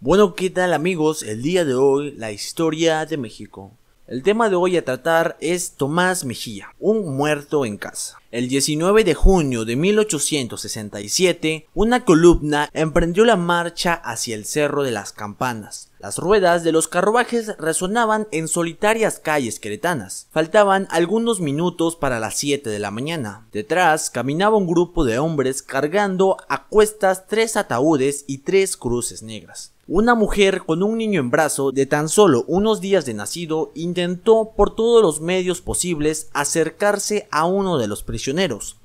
Bueno, ¿qué tal amigos? El día de hoy, la historia de México. El tema de hoy a tratar es Tomás Mejía, un muerto en casa. El 19 de junio de 1867, una columna emprendió la marcha hacia el Cerro de las Campanas. Las ruedas de los carruajes resonaban en solitarias calles queretanas. Faltaban algunos minutos para las 7 de la mañana. Detrás caminaba un grupo de hombres cargando a cuestas tres ataúdes y tres cruces negras. Una mujer con un niño en brazo de tan solo unos días de nacido intentó por todos los medios posibles acercarse a uno de los prisioneros.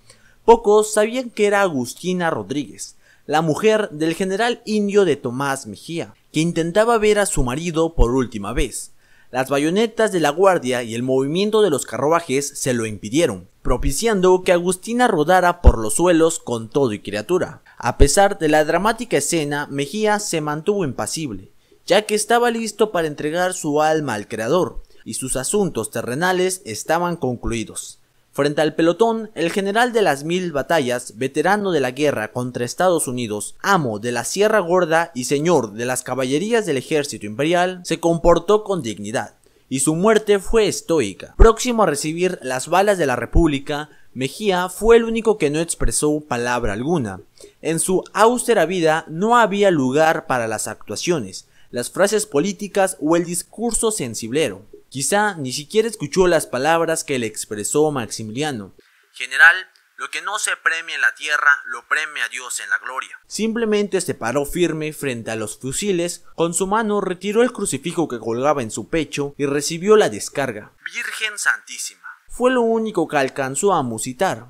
Pocos sabían que era Agustina Rodríguez, la mujer del general indio de Tomás Mejía, que intentaba ver a su marido por última vez. Las bayonetas de la guardia y el movimiento de los carruajes se lo impidieron, propiciando que Agustina rodara por los suelos con todo y criatura. A pesar de la dramática escena, Mejía se mantuvo impasible, ya que estaba listo para entregar su alma al Creador, y sus asuntos terrenales estaban concluidos. Frente al pelotón, el general de las mil batallas, veterano de la guerra contra Estados Unidos, amo de la Sierra Gorda y señor de las caballerías del ejército imperial, se comportó con dignidad, y su muerte fue estoica. Próximo a recibir las balas de la República, Mejía fue el único que no expresó palabra alguna. En su austera vida no había lugar para las actuaciones, las frases políticas o el discurso sensiblero. Quizá ni siquiera escuchó las palabras que le expresó Maximiliano. General, lo que no se premia en la tierra, lo premia Dios en la gloria. Simplemente se paró firme frente a los fusiles, con su mano retiró el crucifijo que colgaba en su pecho y recibió la descarga. Virgen Santísima. Fue lo único que alcanzó a musitar.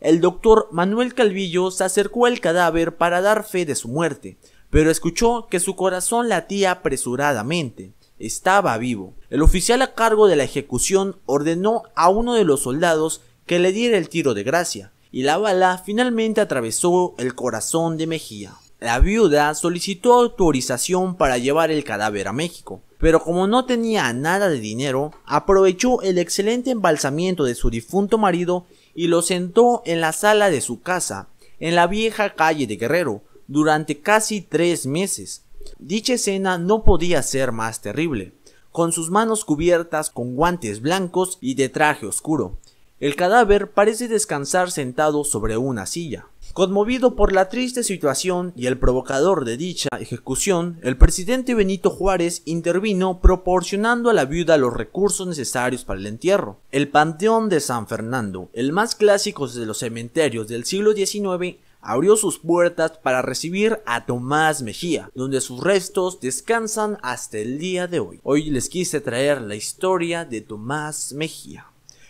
El doctor Manuel Calvillo se acercó al cadáver para dar fe de su muerte, pero escuchó que su corazón latía apresuradamente estaba vivo. El oficial a cargo de la ejecución ordenó a uno de los soldados que le diera el tiro de gracia, y la bala finalmente atravesó el corazón de Mejía. La viuda solicitó autorización para llevar el cadáver a México, pero como no tenía nada de dinero, aprovechó el excelente embalsamiento de su difunto marido y lo sentó en la sala de su casa, en la vieja calle de Guerrero, durante casi tres meses, Dicha escena no podía ser más terrible, con sus manos cubiertas con guantes blancos y de traje oscuro. El cadáver parece descansar sentado sobre una silla. Conmovido por la triste situación y el provocador de dicha ejecución, el presidente Benito Juárez intervino proporcionando a la viuda los recursos necesarios para el entierro. El Panteón de San Fernando, el más clásico de los cementerios del siglo XIX, abrió sus puertas para recibir a Tomás Mejía, donde sus restos descansan hasta el día de hoy. Hoy les quise traer la historia de Tomás Mejía,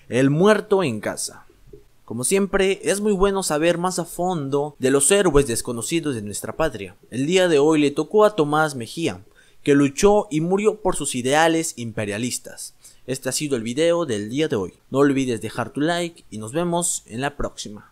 el muerto en casa. Como siempre, es muy bueno saber más a fondo de los héroes desconocidos de nuestra patria. El día de hoy le tocó a Tomás Mejía, que luchó y murió por sus ideales imperialistas. Este ha sido el video del día de hoy. No olvides dejar tu like y nos vemos en la próxima.